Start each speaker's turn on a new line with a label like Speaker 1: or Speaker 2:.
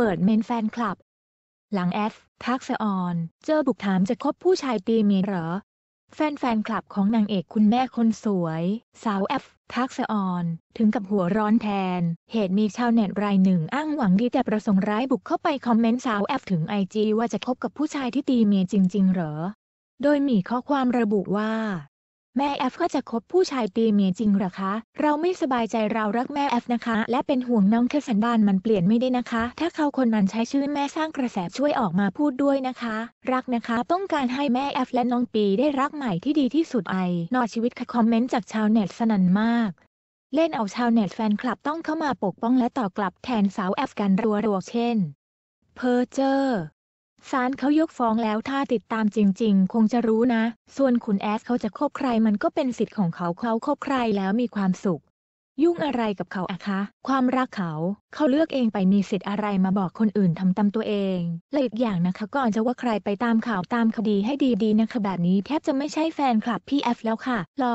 Speaker 1: เปิดเมนแฟนคลับ หลังแอดทักษออน เจอบุกถามจะคบผู้ชายตีเมียเหรอ แฟนๆคลับของนางเอกคุณแม่คนสวย สาวแอฟทักษออน ถึงกับหัวร้อนแทน เหตุมีชาวเน็ตรายหนึ่งอ้างหวังดีแต่ประสงค์ร้ายบุกเข้าไปคอมเมนต์สาวแอฟถึงไอจีว่าจะคบกับผู้ชายที่ตีเมียจริง ๆ เหรอ โดยมีข้อความระบุว่าแม่แอฟก็จะคบผู้ชายตีเมียจริงหรอคะ เราไม่สบายใจเรารักแม่แอฟนะคะ และเป็นห่วงน้องคืสันบานมันเปลี่ยนไม่ได้นะคะ ถ้าเขาคนนั้นใช้ชื่อแม่สร้างกระแสช่วยออกมาพูดด้วยนะคะ รักนะคะต้องการให้แม่แอฟและน้องปีได้รักใหม่ที่ดีที่สุดไอ นอชีวิตค่ะคอมเมนต์จากชาวเน็ตสนั่นมาก เล่นเอาชาวเน็ตแฟนคลับต้องเข้ามาปกป้องและต่อกลับแทนสาวแอฟกันรัวๆเช่นเพอเจอร์ศาลเขายกฟ้องแล้วถ้าติดตามจริงๆ คงจะรู้นะ ส่วนคุณแอสเขาจะคบใคร มันก็เป็นสิทธิ์ของเขาเขาคบใครแล้วมีความสุข ยุ่งอะไรกับเขาอะคะ ความรักเขา เขาเลือกเองไปมีสิทธิ์อะไรมาบอกคนอื่นทำตามตัวเองและอีกอย่างนะคะ ก่อนจะว่าใครไปตามข่าวตามคดีให้ดีๆนะคะแบบนี้แทบจะไม่ใช่แฟนคลับพี่แอฟแล้วค่ะ รอ